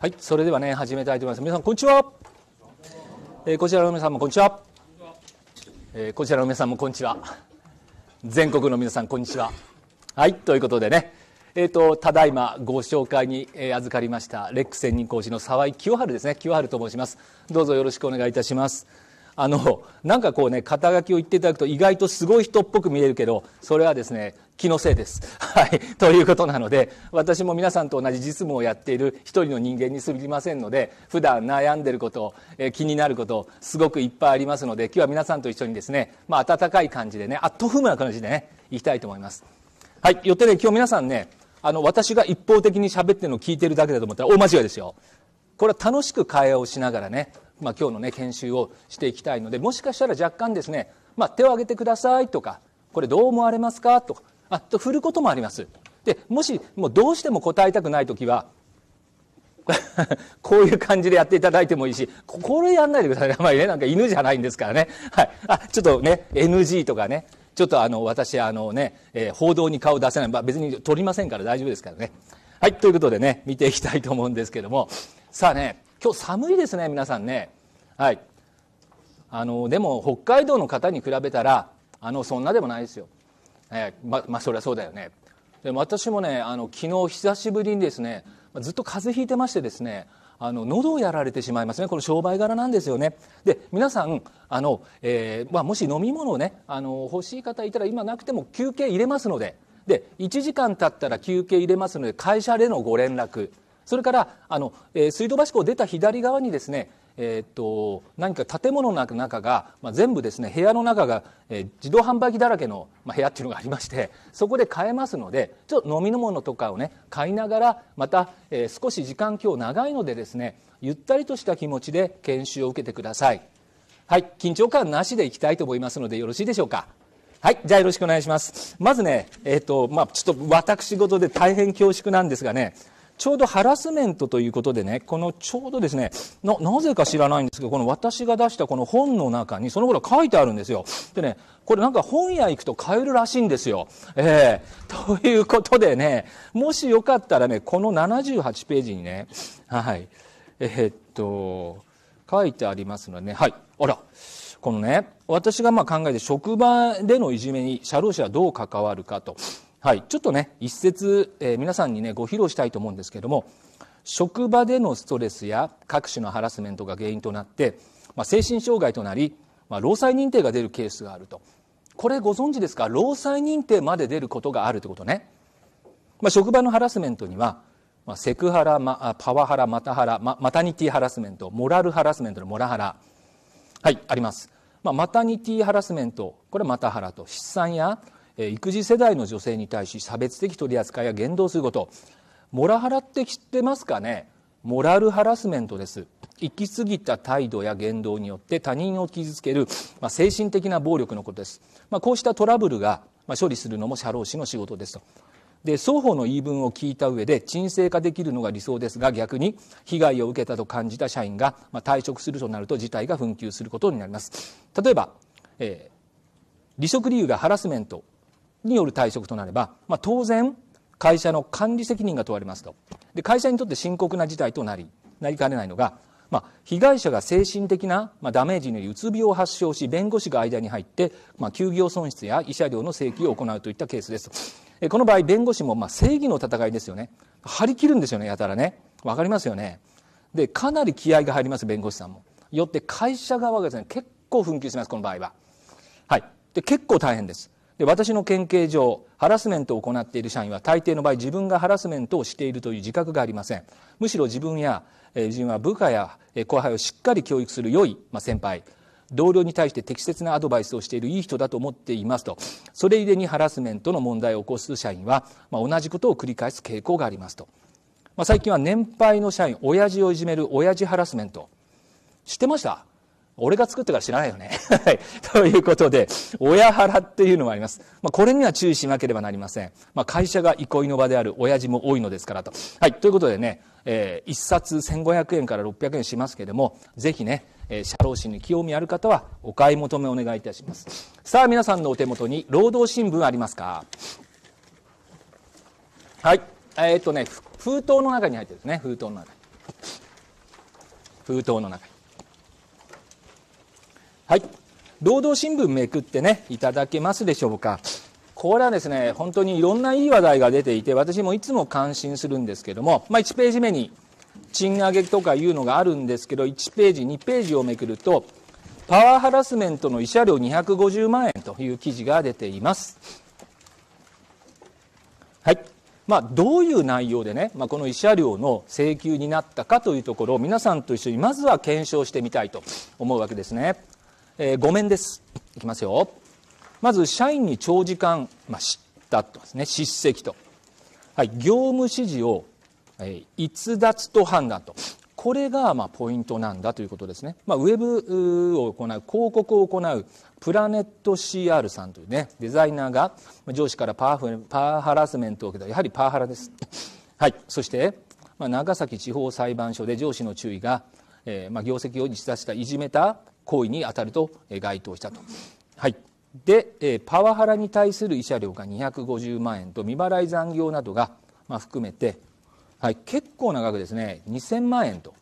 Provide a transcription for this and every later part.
はい、それではね、始めたいと思います。皆さん、こんにちは。えー、こちらの皆さんもこんにちは。えー、こちらの皆さんもこんにちは。全国の皆さん、こんにちは。はい、ということでね、えーと、とただいまご紹介に、えー、預かりましたレック専任講師の沢井清春ですね清春と申しますどうぞよろしくお願いいたしますあの、なんかこうね、肩書きを言っていただくと意外とすごい人っぽく見えるけど、それはですね、気のせいです。はい。ということなので、私も皆さんと同じ実務をやっている一人の人間にすぎませんので、普段悩んでること、え気になること、すごくいっぱいありますので、今日は皆さんと一緒にですね、まあ、温かい感じでね、あっとームな感じでね、いきたいと思います。はい。よってね、今日皆さんね、あの、私が一方的に喋ってるのを聞いてるだけだと思ったら大間違いですよ。これは楽しく会話をしながらね、まあ、今日のね研修をしていきたいのでもしかしたら若干ですね、まあ、手を挙げてくださいとかこれどう思われますかとかあと振ることもありますでもしもうどうしても答えたくない時は こういう感じでやっていただいてもいいし、これやんないでくださいああまりね、なんか犬じゃないんですからね。はい。あ、ちょっとね、NG とかね。ちょっとあの、私、あのね、えー、報道に顔出せない。まあ別に撮りませんから大丈夫ですからね。はい。ということでね、見ていきたいと思うんですけども。さあね、今日寒いですね、皆さんね。はい。あの、でも、北海道の方に比べたら、あの、そんなでもないですよ。えー、ま、まあ、そりゃそうだよね。でも私もね、あの、昨日久しぶりにですね、ずっと風邪ひいてましてですね、あの喉をやられてしまいますね、この商売柄なんですよね。で皆さんあの、えーまあ、もし飲み物を、ね、あの欲しい方いたら今なくても休憩入れますのでで1時間経ったら休憩入れますので会社でのご連絡それからあの、えー、水道橋を出た左側にですね、えー、っと何か建物の中が、まあ、全部ですね部屋の中が、えー、自動販売機だらけの、まあ、部屋っていうのがありましてそこで買えますのでちょっと飲み物とかをね買いながらまた、えー、少し時間今日長いのでですねゆったりとした気持ちで研修を受けてくださいはい緊張感なしでいきたいと思いますのでよろしいでしょうかはい、じゃあよろしくお願いします。まずね、えっ、と、まあ、ちょっと私事で大変恐縮なんですがね、ちょうどハラスメントということでね、このちょうどですね、な、なぜか知らないんですけど、この私が出したこの本の中にそのこと書いてあるんですよ。でね、これなんか本屋行くと買えるらしいんですよ。ええー、ということでね、もしよかったらね、この78ページにね、はい、えー、っと、書いてありますのでね、はい、あら、このね、私がまあ考えて職場でのいじめに社労士はどう関わるかと。はい、ちょっとね一節、えー、皆さんにねご披露したいと思うんですけれども職場でのストレスや各種のハラスメントが原因となって、まあ、精神障害となり、まあ、労災認定が出るケースがあるとこれご存知ですか労災認定まで出ることがあるってことね、まあ、職場のハラスメントには、まあ、セクハラ、ま、パワハラマタハラ、ま、マタニティハラスメントモラルハラスメントのモラハラはいあります、まあ、マタニティハラスメントこれマタハラと出産や育児世代の女性に対し差別的取り扱いや言動することモラハラって知ってますかねモラルハラスメントです行き過ぎた態度や言動によって他人を傷つける、まあ、精神的な暴力のことです、まあ、こうしたトラブルが処理するのも社労士の仕事ですとで双方の言い分を聞いた上で沈静化できるのが理想ですが逆に被害を受けたと感じた社員が、まあ、退職するとなると事態が紛糾することになります例えば、えー、離職理由がハラスメントによる退職となれば、まあ、当然会社の管理責任が問われますとで会社にとって深刻な事態となりなりかねないのが、まあ、被害者が精神的な、まあ、ダメージによりうつ病を発症し弁護士が間に入って、まあ、休業損失や慰謝料の請求を行うといったケースですこの場合弁護士もまあ正義の戦いですよね張り切るんですよねやたらね分かりますよねでかなり気合が入ります弁護士さんもよって会社側がですね結構紛糾しますこの場合ははいで結構大変ですで私の県警上ハラスメントを行っている社員は大抵の場合自分がハラスメントをしているという自覚がありませんむしろ自分や、えー、自分は部下や、えー、後輩をしっかり教育する良い、まあ、先輩同僚に対して適切なアドバイスをしているいい人だと思っていますとそれゆえにハラスメントの問題を起こす社員は、まあ、同じことを繰り返す傾向がありますと、まあ、最近は年配の社員親父をいじめる親父ハラスメント知ってました俺が作ってから知らないよね。はい。ということで、親腹っていうのもあります。まあ、これには注意しなければなりません。まあ、会社が憩いの場である親父も多いのですからと。はい。ということでね、えー、1冊1500円から600円しますけれども、ぜひね、えー、社労士に興味ある方はお買い求めお願いいたします。さあ、皆さんのお手元に労働新聞ありますかはい。えー、っとね、封筒の中に入ってるんですね。封筒の中に。封筒の中に。はい。労働新聞めくってね、いただけますでしょうか。これはですね、本当にいろんないい話題が出ていて、私もいつも感心するんですけども、まあ、1ページ目に賃上げとかいうのがあるんですけど、1ページ、2ページをめくると、パワーハラスメントの慰謝料250万円という記事が出ています。はい。まあ、どういう内容でね、まあ、この慰謝料の請求になったかというところを皆さんと一緒にまずは検証してみたいと思うわけですね。えー、めんです。いきますよ。まず、社員に長時間、まあ、叱たとですね、叱責と。はい、業務指示を、えー、逸脱と判断と。これが、まあ、ポイントなんだということですね。まあ、ウェブを行う、広告を行う、プラネット CR さんというね、デザイナーが、上司からパワーハラスメントを受けた。やはりパワハラです。はい。そして、まあ、長崎地方裁判所で上司の注意が、えーまあ、業績を逸脱したいじめた行為に当たると該当したと。はいでパワハラに対する慰謝料が250万円と未払い残業などが、まあ、含めて、はい、結構な額ですね2000万円と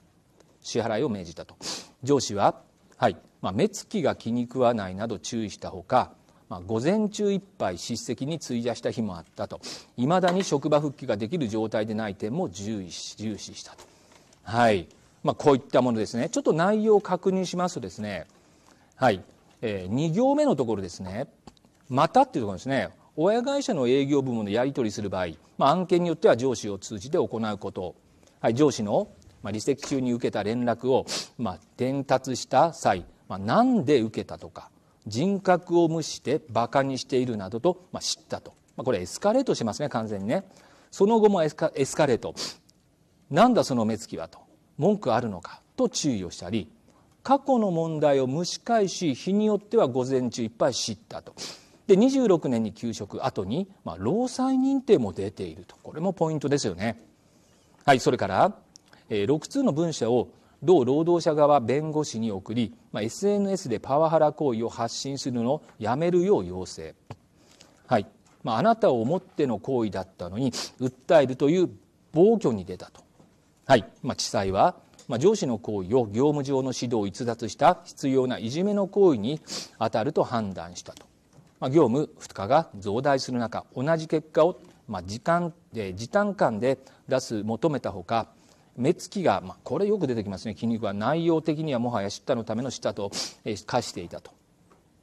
支払いを命じたと上司は、はいまあ、目つきが気に食わないなど注意したほか、まあ、午前中いっぱい叱責に費やした日もあったといまだに職場復帰ができる状態でない点も重視したと。はいまあ、こういったものですねちょっと内容を確認しますとですねはい、えー、2行目のところですね「また」っていうところですね親会社の営業部門でやり取りする場合、まあ、案件によっては上司を通じて行うこと、はい、上司の、まあ、離席中に受けた連絡を、まあ、伝達した際、まあ、何で受けたとか人格を無視して馬鹿にしているなどと、まあ、知ったと、まあ、これエスカレートしますね完全にねその後もエスカエスカレートなんだその目つきはと文句あるのかと注意をしたり過去の問題を蒸し返し日によっては午前中いっぱい知ったと。で26年に休職後に、まあ、労災認定も出ているとこれもポイントですよね。はい、それから、えー、6通の文書を同労働者側弁護士に送り、まあ、SNS でパワハラ行為を発信するのをやめるよう要請、はいまあ、あなたを思っての行為だったのに訴えるという暴挙に出たとはい、まあ、地裁は、まあ、上司の行為を業務上の指導を逸脱した必要ないじめの行為に当たると判断したと。まあ、業務負荷が増大する中同じ結果を、まあ、時間、時短間で出す求めたほか目つきが、まあ、これよく出てきますね筋肉は内容的にはもはや咤のための舌と、え化していたと。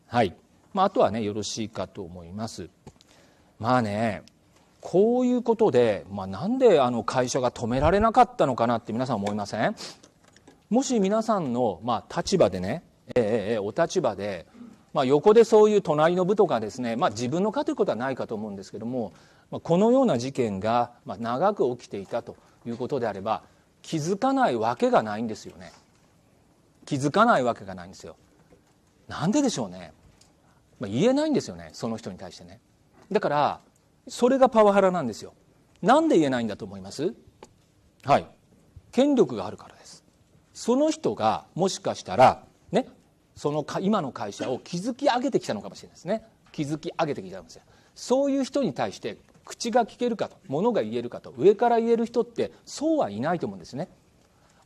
はいまあ、あとはねよろしいかと思います。まあねこういうことで、まあ、なんであの会社が止められなかったのかなって皆さん思いませんもし皆さんの、まあ、立場でね、えー、えー、お立場で、まあ、横でそういう隣の部とかですね、まあ、自分の課ということはないかと思うんですけども、まあ、このような事件が、まあ、長く起きていたということであれば気づかないわけがないんですよね気づかないわけがないんですよなんででしょうね、まあ、言えないんですよねその人に対してねだからそれがパワハラなんですよなんで言えないんだと思いますはい権力があるからですその人がもしかしたらねそのか今の会社を築き上げてきたのかもしれないですね築き上げてきたんですよそういう人に対して口が聞けるかと物が言えるかと上から言える人ってそうはいないと思うんですね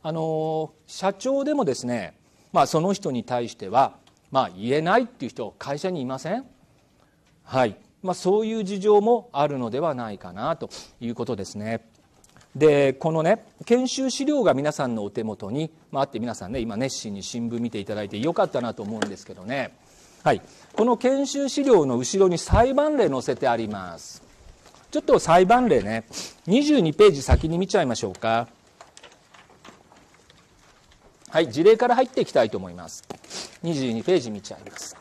あの社長でもですね、まあ、その人に対しては、まあ、言えないっていう人会社にいませんはいまあ、そういう事情もあるのではないかなということですね。でこのね研修資料が皆さんのお手元に、まあ、あって皆さんね今熱心に新聞見ていただいてよかったなと思うんですけどね、はい、この研修資料の後ろに裁判例載せてありますちょっと裁判例ね22ページ先に見ちゃいましょうかはい事例から入っていきたいと思います22ページ見ちゃいます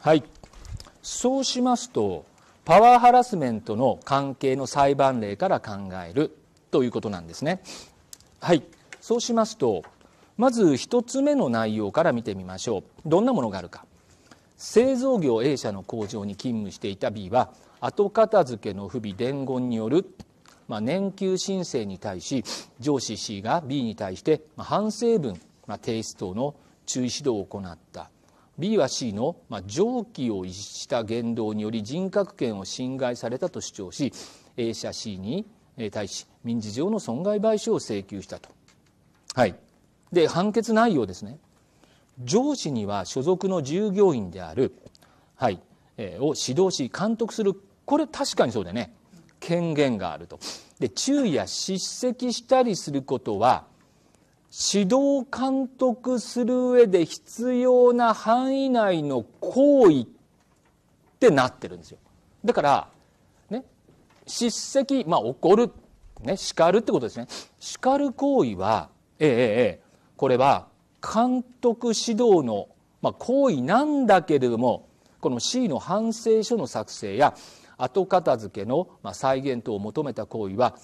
はいそうしますとパワーハラスメントの関係の裁判例から考えるということなんですねはいそうしますとまず1つ目の内容から見てみましょうどんなものがあるか製造業 A 社の工場に勤務していた B は後片付けの不備伝言による、まあ、年給申請に対し上司 C が B に対して反省文、まあ、提出等の注意指導を行った B は C の、ま常軌を逸した言動により人格権を侵害されたと主張し A 社 C に対し民事上の損害賠償を請求したと。はい、で判決内容ですね上司には所属の従業員である、はいえを指導し監督するこれ確かにそうだよね権限があると。で注意や叱責したりすることは指導監督する上で必要な範囲内の行為ってなってるんですよ。だから、ね、叱責、まあ怒る、ね、叱るってことですね。叱る行為は、ええええ、これは監督指導の、まあ、行為なんだけれども、この C の反省書の作成や後片付けの、まあ、再現等を求めた行為は、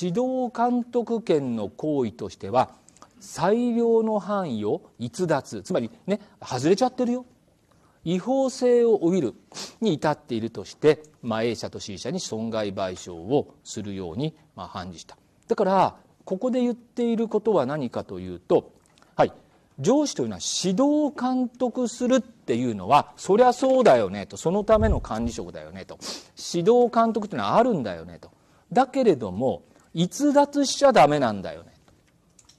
指導監督権の行為としては、裁量の範囲を逸脱つまりね外れちゃってるよ違法性を帯びるに至っているとして、まあ、A 社と C 社に損害賠償をするように、まあ、判事しただからここで言っていることは何かというと、はい、上司というのは指導監督するっていうのはそりゃそうだよねとそのための管理職だよねと指導監督というのはあるんだよねとだけれども逸脱しちゃダメなんだよね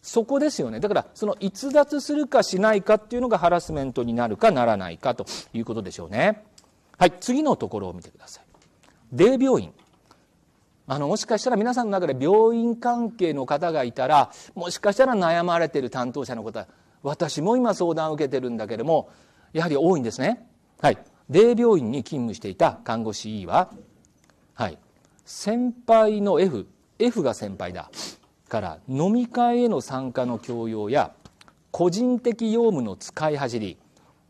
そこですよね。だから、その逸脱するかしないかっていうのがハラスメントになるかならないかということでしょうね。はい、次のところを見てください。霊病院。あの、もしかしたら皆さんの中で病院関係の方がいたら、もしかしたら悩まれてる担当者の方、私も今相談を受けてるんだけれども、やはり多いんですね。はい。霊病院に勤務していた看護師 E は、はい。先輩の F、F が先輩だ。から飲み会への参加の強要や個人的用務の使い走り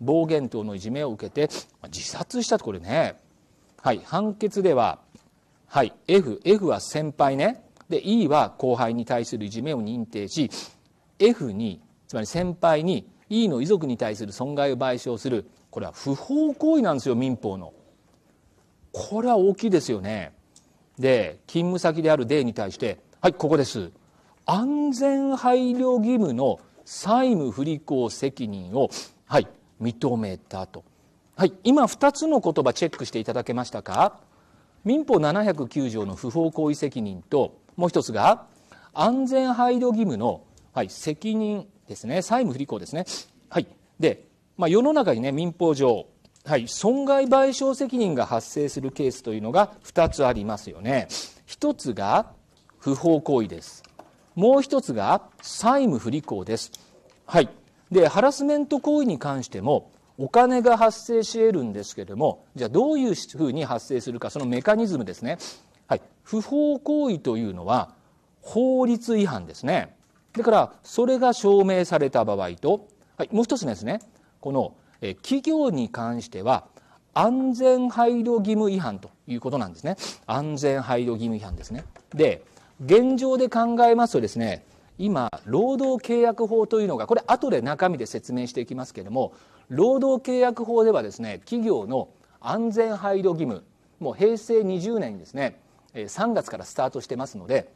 暴言等のいじめを受けて自殺したとこれね、はい、判決では、はい、F, F は先輩ねで E は後輩に対するいじめを認定し F につまり先輩に E の遺族に対する損害を賠償するこれは不法行為なんですよ民法の。これは大きいですよね。で勤務先である D に対して「はいここです」安全配慮義務の債務不履行責任を、はい、認めたと。はい、今2つの言葉チェックしていただけましたか民法709条の不法行為責任と、もう一つが、安全配慮義務の、はい、責任ですね。債務不履行ですね。はい。で、まあ、世の中にね、民法上、はい、損害賠償責任が発生するケースというのが2つありますよね。1つが不法行為です。もう一つが債務不履行です。はい。で、ハラスメント行為に関しても、お金が発生し得るんですけれども、じゃあどういうふうに発生するか、そのメカニズムですね。はい。不法行為というのは、法律違反ですね。だから、それが証明された場合と、はい、もう一つですね。この、え企業に関しては、安全配慮義務違反ということなんですね。安全配慮義務違反ですね。で、現状で考えますとですね今労働契約法というのがこれ後で中身で説明していきますけれども労働契約法ではですね企業の安全配慮義務もう平成20年にですね3月からスタートしてますので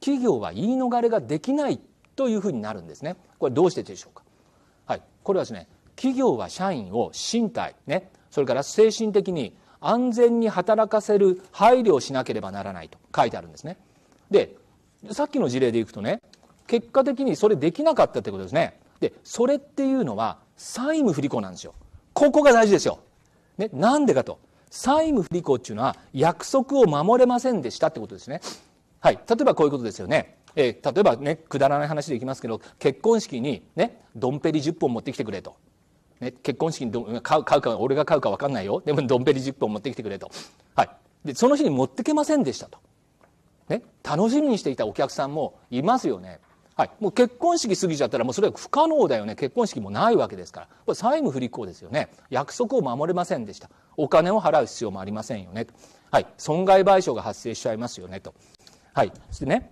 企業は言い逃れができないというふうになるんですねこれどうしてでしょうかはいこれはですね企業は社員を身体ねそれから精神的に安全に働かせる配慮をしなければならないと書いてあるんですねで、さっきの事例でいくとね、結果的にそれできなかったってことですね。で、それっていうのは債務不履行なんですよ。ここが大事ですよ。ね、なんでかと。債務不履行っていうのは約束を守れませんでしたってことですね。はい。例えばこういうことですよね。えー、例えばね、くだらない話でいきますけど、結婚式にね、ドンペリ10本持ってきてくれと。ね、結婚式に買う買うか、俺が買うか分かんないよ。でもドンペリ10本持ってきてくれと。はい。で、その日に持ってけませんでしたと。ね、楽しみにしていたお客さんもいますよね。はい、もう結婚式過ぎちゃったらもうそれは不可能だよね結婚式もないわけですからこれ債務不履行ですよね約束を守れませんでしたお金を払う必要もありませんよねはい、損害賠償が発生しちゃいますよねと、はい、そしてね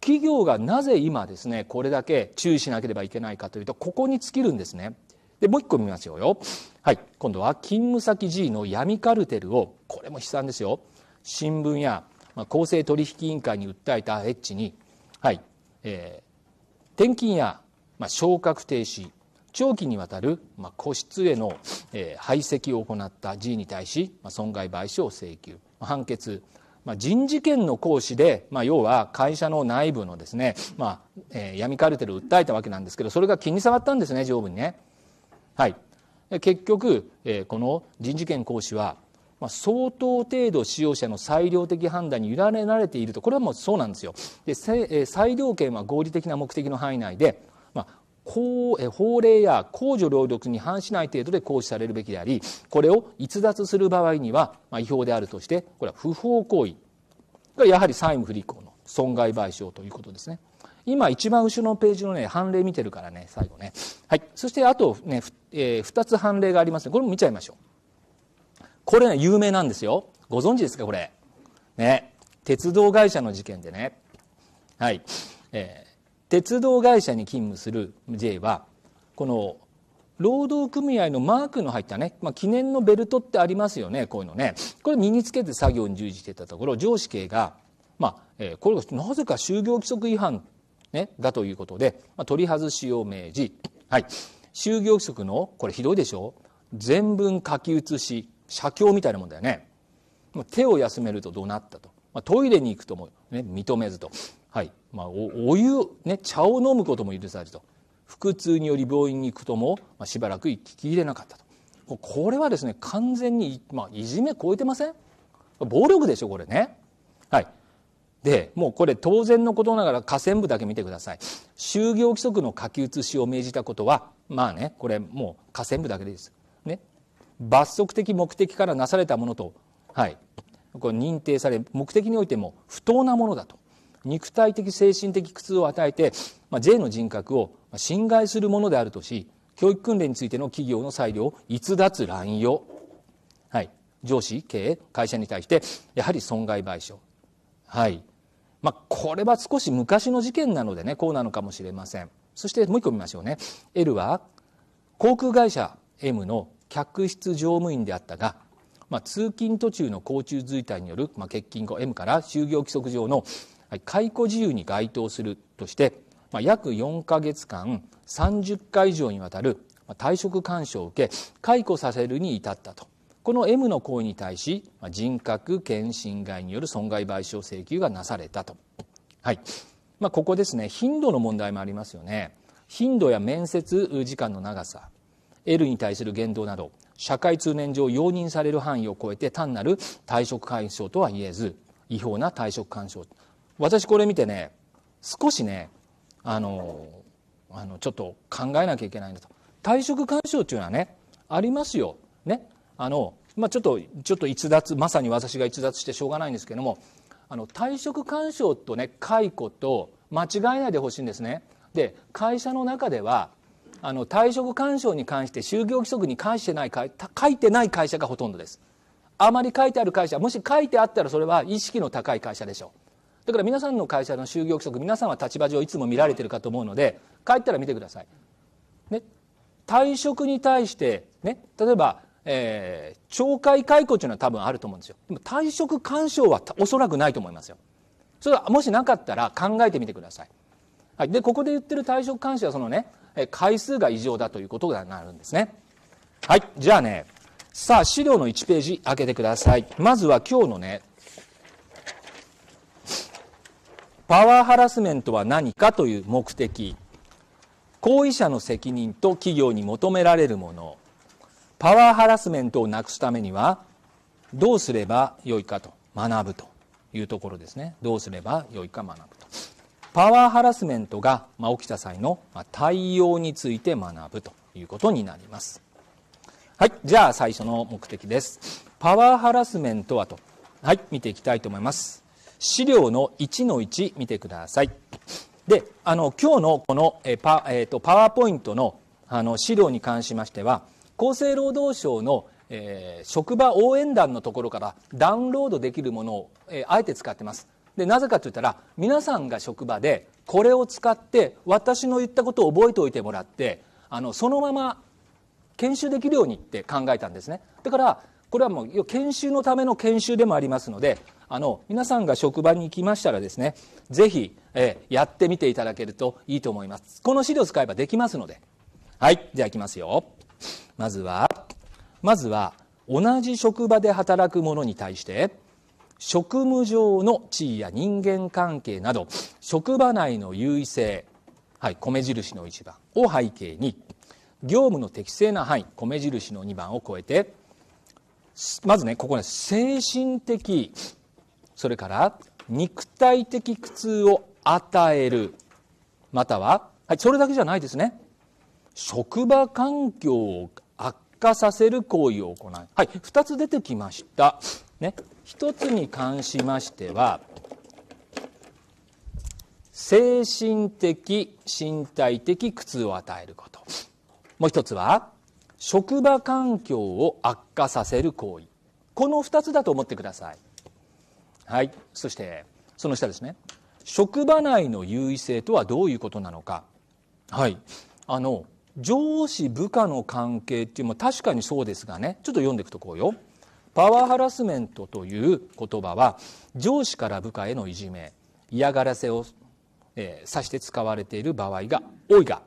企業がなぜ今ですねこれだけ注意しなければいけないかというとここに尽きるんですねでもう一個見ますよ、はい、今度は勤務先 G の闇カルテルをこれも悲惨ですよ新聞やまあ、公正取引委員会に訴えたエッチに、はいえー、転勤や、まあ、昇格停止長期にわたる、まあ、個室への、えー、排斥を行った G に対し、まあ、損害賠償を請求判決、まあ、人事権の行使で、まあ、要は会社の内部のですね、まあえー、闇カルテルを訴えたわけなんですけどそれが気に障ったんですね上部にね。はい、結局、えー、この人事権行使はまあ、相当程度使用者の裁量的判断に委ねられているとこれはもうそうなんですよ。で裁量権は合理的な目的の範囲内で、まあ法法令や公助労力に反しない程度で行使されるべきでありこれを逸脱する場合には、まあ、違法であるとしてこれは不法行為がやはり債務不履行の損害賠償ということですね。今一番後ろのページのね判例見てるからね最後ねはいそしてあとね、えー、2つ判例がありますねこれも見ちゃいましょうこれね、有名なんですよ。ご存知ですか、これ。ね。鉄道会社の事件でね。はい。えー、鉄道会社に勤務する J は、この、労働組合のマークの入ったね、まあ、記念のベルトってありますよね、こういうのね。これ身につけて作業に従事してたところ、上司系が、まあ、えー、これがなぜか就業規則違反、ね、だということで、まあ、取り外しを命じ、はい。就業規則の、これひどいでしょ全文書き写し、写経みたいなもんだよね。手を休めると怒鳴ったと。まあ、トイレに行くとも、ね、認めずと。はい。まあ、お湯、ね、茶を飲むことも許されずと。腹痛により病院に行くとも、まあ、しばらく聞き入れなかったと。これはですね、完全に、まあ、いじめ超えてません暴力でしょ、これね。はい。で、もうこれ当然のことながら河川部だけ見てください。就業規則の書き写しを命じたことは、まあね、これもう河川部だけです。ね、罰則的目的からなされたものと、はい、これ認定され目的においても不当なものだと肉体的精神的苦痛を与えて、まあ、J の人格を侵害するものであるとし教育訓練についての企業の裁量を逸脱乱用、はい、上司経営会社に対してやはり損害賠償はいまあ、これは少し昔の事件なのでねこうなのかもしれませんそしてもう一個見ましょうね L は航空会社 M の客室乗務員であったが、まあ、通勤途中の交通渋滞による、まあ、欠勤後 M から就業規則上の解雇自由に該当するとして、まあ、約4か月間30回以上にわたる退職勧奨を受け解雇させるに至ったとこの M の行為に対し人格権侵害による損害賠償請求がなされたと、はいまあ、ここですね頻度の問題もありますよね頻度や面接時間の長さ L に対する言動など社会通念上容認される範囲を超えて単なる退職干渉とは言えず違法な退職干渉私これ見てね少しねあのあのちょっと考えなきゃいけないんだと退職干渉っていうのはねありますよねあの、まあ、ちょっとちょっと逸脱まさに私が逸脱してしょうがないんですけどもあの退職勧奨とね解雇と間違えないでほしいんですねで会社の中ではあの退職勧奨に関して就業規則に関してない書いてない会社がほとんどですあまり書いてある会社もし書いてあったらそれは意識の高い会社でしょうだから皆さんの会社の就業規則皆さんは立場上いつも見られてるかと思うので帰ったら見てください、ね、退職に対して、ね、例えば、えー、懲戒解雇というのは多分あると思うんですよでも退職勧奨はおそらくないと思いますよそれはもしなかったら考えてみてください、はい、でここで言ってる退職勧奨はそのね回数が異常だということがなるんですね。はい。じゃあね、さあ資料の1ページ開けてください。まずは今日のね、パワーハラスメントは何かという目的。行為者の責任と企業に求められるもの。パワーハラスメントをなくすためには、どうすればよいかと学ぶというところですね。どうすればよいか学ぶ。パワーハラスメントが起きた際の対応について学ぶということになります。はい、じゃあ最初の目的です。パワーハラスメントはと、はい、見ていきたいと思います。資料の1の1見てください。で、あの、今日のこのえパ,、えーと、パワーポイントのあの資料に関しましては、厚生労働省のえー、職場応援団のところからダウンロードできるものを、えー、あえて使ってますでなぜかといったら皆さんが職場でこれを使って私の言ったことを覚えておいてもらってあのそのまま研修できるようにって考えたんですねだからこれはもう研修のための研修でもありますのであの皆さんが職場に行きましたらですねぜひ、えー、やってみていただけるといいと思いますこの資料使えばできますのではいじゃあいきますよまずはまずは同じ職場で働く者に対して職務上の地位や人間関係など職場内の優位性、はい、米印の1番を背景に業務の適正な範囲米印の2番を超えてまずねここね精神的それから肉体的苦痛を与えるまたは、はい、それだけじゃないですね職場環境を悪化させる行為を行う、はい、2つ出てきました、ね、一つに関しましては精神的身体的苦痛を与えることもう一つは職場環境を悪化させる行為この2つだと思ってくださいはいそしてその下ですね職場内の優位性とはどういうことなのかはいあの上司部下の関係っていうのも確かにそうですがねちょっと読んでいくとこうよパワーハラスメントという言葉は上司から部下へのいじめ嫌がらせを、えー、指して使われている場合が多いが、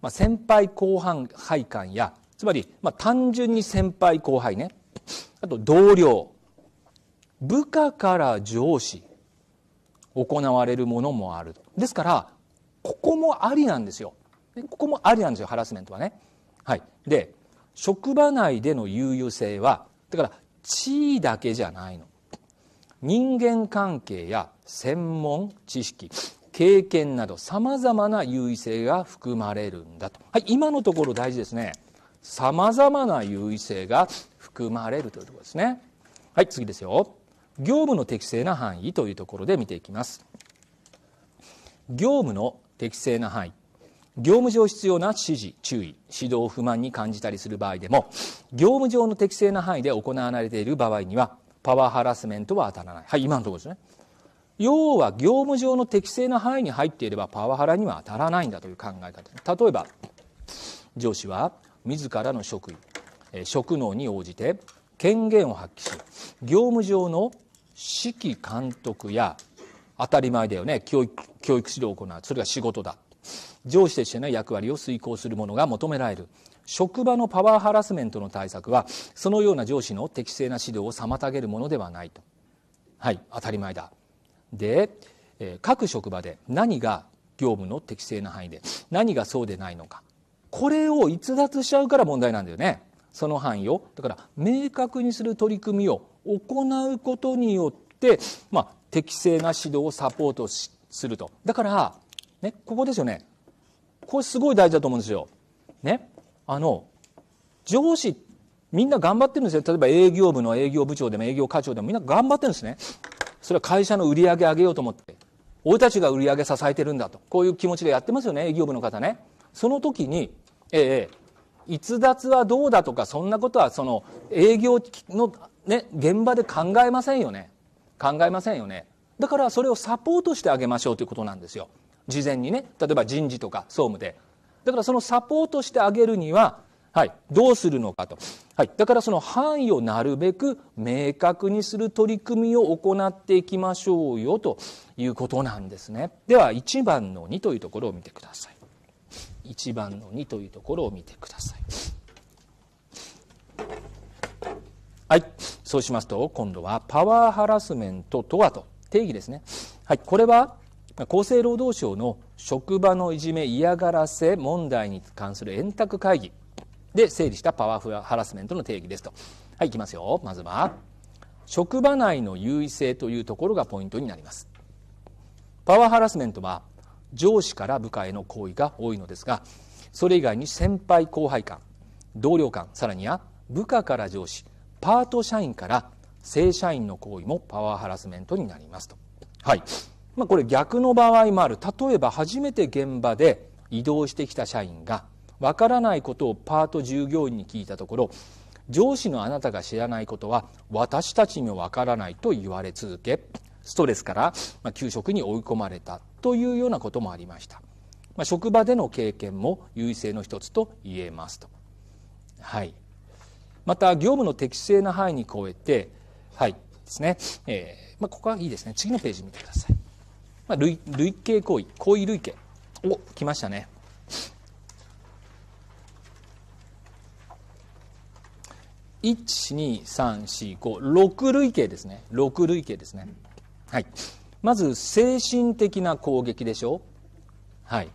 まあ、先輩後輩間やつまり、まあ、単純に先輩後輩ねあと同僚部下から上司行われるものもあるですからここもありなんですよここもありなんですよハラスメントはねはいで職場内での優遇性はだから地位だけじゃないの人間関係や専門知識経験などさまざまな優位性が含まれるんだと、はい、今のところ大事ですねさまざまな優位性が含まれるというところですねはい次ですよ業務の適正な範囲というところで見ていきます業務の適正な範囲業務上必要な指示注意指導を不満に感じたりする場合でも業務上の適正な範囲で行われている場合にはパワーハラスメントは当たらないはい今のところですね要は業務上の適正な範囲に入っていればパワハラには当たらないんだという考え方例えば上司は自らの職位職能に応じて権限を発揮し業務上の指揮監督や当たり前だよね教育教育指導を行うそれが仕事だ上司としての役割を遂行するのが求められる職場のパワーハラスメントの対策はそのような上司の適正な指導を妨げるものではないとはい当たり前だで、えー、各職場で何が業務の適正な範囲で何がそうでないのかこれを逸脱しちゃうから問題なんだよねその範囲をだから明確にする取り組みを行うことによってまあ、適正な指導をサポートするとだから、ね、ここですよねこれすごい大事だと思うんですよ。ね。あの、上司、みんな頑張ってるんですよ。例えば営業部の営業部長でも営業課長でもみんな頑張ってるんですね。それは会社の売り上げ上げようと思って。俺たちが売り上げ支えてるんだと。こういう気持ちでやってますよね、営業部の方ね。その時に、ええ、逸脱はどうだとか、そんなことは、その、営業の、ね、現場で考えませんよね。考えませんよね。だから、それをサポートしてあげましょうということなんですよ。事前にね例えば人事とか総務でだからそのサポートしてあげるには、はい、どうするのかと、はい、だからその範囲をなるべく明確にする取り組みを行っていきましょうよということなんですねでは1番の2というところを見てください1番の2というところを見てくださいはいそうしますと今度はパワーハラスメントとはと定義ですねはいこれは厚生労働省の職場のいじめ嫌がらせ問題に関する円卓会議で整理したパワフルハラスメントの定義ですとはいいきますよまずは職場内の優位性というところがポイントになりますパワーハラスメントは上司から部下への行為が多いのですがそれ以外に先輩後輩間同僚間さらには部下から上司パート社員から正社員の行為もパワーハラスメントになりますとはいまあ、これ逆の場合もある例えば初めて現場で移動してきた社員がわからないことをパート従業員に聞いたところ上司のあなたが知らないことは私たちにもわからないと言われ続けストレスから給食に追い込まれたというようなこともありました、まあ、職場での経験も優位性の一つと言えますと、はい、また業務の適正な範囲に超えてはいですね、えーまあ、ここはいいですね次のページ見てくださいまあ、類類型行為行為類型お来ましたね12345類型ですね6類型ですねはいまず精神的な攻撃でしょはい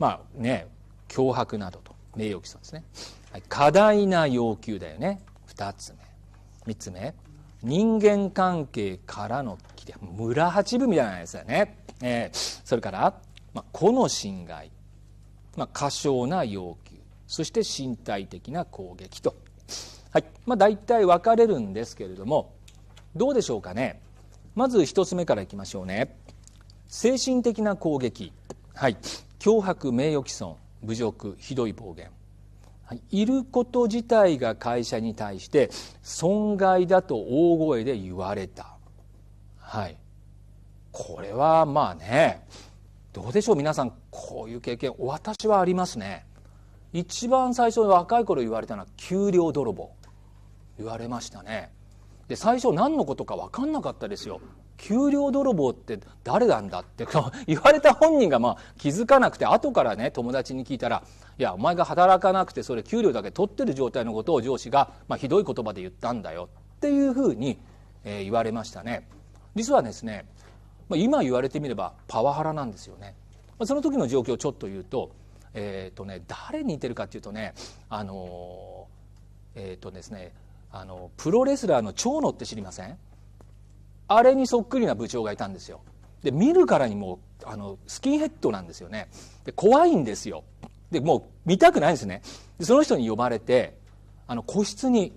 まあね脅迫などと名誉毀損ですね、はい、過大な要求だよね2つ目3つ目人間関係からの切れ村八分みたいなやつだよねえー、それから、まあ、個の侵害、まあ、過小な要求そして身体的な攻撃と、はいまあ、大体分かれるんですけれどもどうでしょうかねまず1つ目からいきましょうね精神的な攻撃、はい、脅迫名誉毀損侮辱ひどい暴言いること自体が会社に対して損害だと大声で言われた、はい、これはまあねどうでしょう皆さんこういう経験私はありますね一番最初に若い頃言われたのは給料泥棒言われましたねで最初何のことか分かんなかったですよ給料泥棒って誰なんだって言われた本人がまあ気づかなくて後からね友達に聞いたら「いやお前が働かなくてそれ給料だけ取ってる状態のことを上司が、まあ、ひどい言葉で言ったんだよ」っていうふうに、えー、言われましたね。実はですねまあ、今言われてみればパワハラなんですよね。まあ、その時の状況をちょっと言うと,、えーとね、誰に似てるかっていうとね,、あのえーとですねあのプロレスラーの長野って知りませんあれにそっくりな部長がいたんですよ。で見るからにもうあのスキンヘッドなんですよねで怖いんですよでもう見たくないんですねでその人に呼ばれてあの個室に、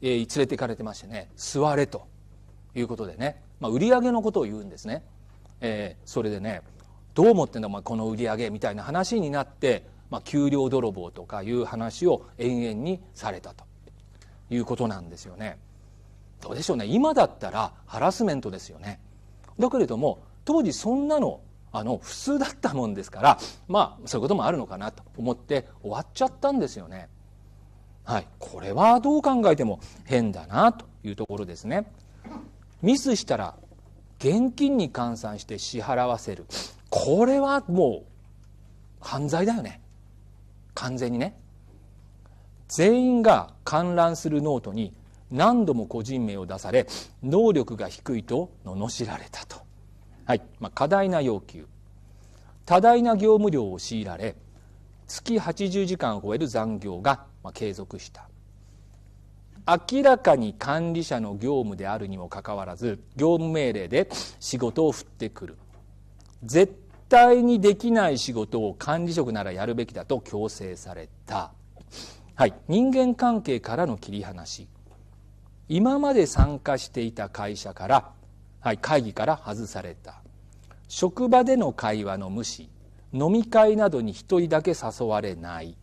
えー、連れて行かれてましてね座れということでねまあ、売上のことを言うんですね、えー、それでねどう思ってんだお前この売り上げみたいな話になって、まあ、給料泥棒とかいう話を延々にされたということなんですよねどうでしょうね今だったらハラスメントですよねだけれども当時そんなのあの普通だったもんですからまあそういうこともあるのかなと思って終わっちゃったんですよねはいこれはどう考えても変だなというところですねミスしたら現金に換算して支払わせるこれはもう犯罪だよね完全にね全員が観覧するノートに何度も個人名を出され能力が低いと罵られたと、はいまあ、過大な要求多大な業務量を強いられ月80時間を超える残業が継続した明らかに管理者の業務であるにもかかわらず業務命令で仕事を振ってくる絶対にできない仕事を管理職ならやるべきだと強制された、はい、人間関係からの切り離し今まで参加していた会社から、はい、会議から外された職場での会話の無視飲み会などに1人だけ誘われない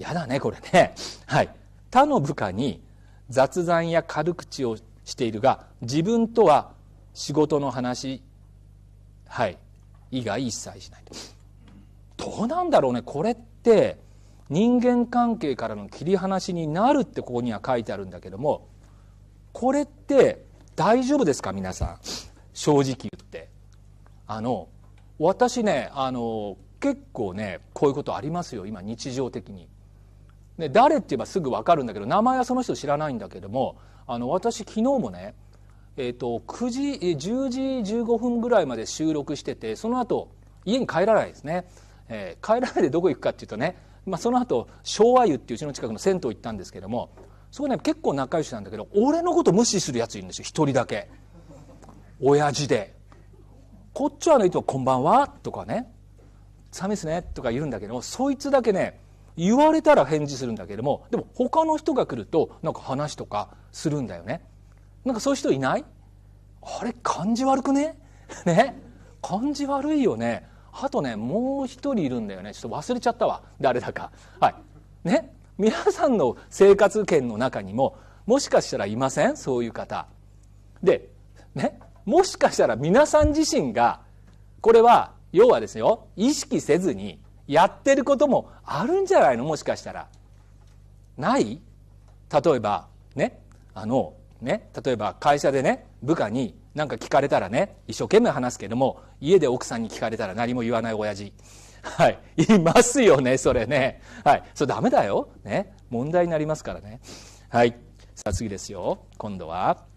嫌だねこれねはい他の部下に雑談や軽口をしているが自分とは仕事の話はい以外一切しないどうなんだろうねこれって人間関係からの切り離しになるってここには書いてあるんだけどもこれって大丈夫ですか皆さん正直言ってあの私ねあの結構ねこういうことありますよ今日常的にで誰って言えばすぐ分かるんだけど名前はその人知らないんだけどもあの私昨日もね、えーと、9時10時15分ぐらいまで収録しててその後家に帰らないですね、えー、帰らないでどこ行くかっていうとね、まあ、その後昭和湯っていううちの近くの銭湯行ったんですけどもそこね結構仲良しなんだけど俺のこと無視するやついるんですよ一人だけ親父でこっちはあの人は「こんばんは」とかね「寒いですね」とか言うんだけどそいつだけね言われたら返事するんだけれどもでも他の人が来るとなんか話とかするんだよねなんかそういう人いないあれ感じ悪くね ね感じ悪いよねあとねもう一人いるんだよねちょっと忘れちゃったわ誰だかはいね皆さんの生活圏の中にももしかしたらいませんそういう方でねもしかしたら皆さん自身がこれは要はですよ意識せずにやってることもあるんじゃないのもしかしたら。ない例えばねあのね例えば会社でね部下に何か聞かれたらね一生懸命話すけども家で奥さんに聞かれたら何も言わない親父はい。いますよね、それね。はい。それダメだよ。ね。問題になりますからね。はい。さあ次ですよ。今度は。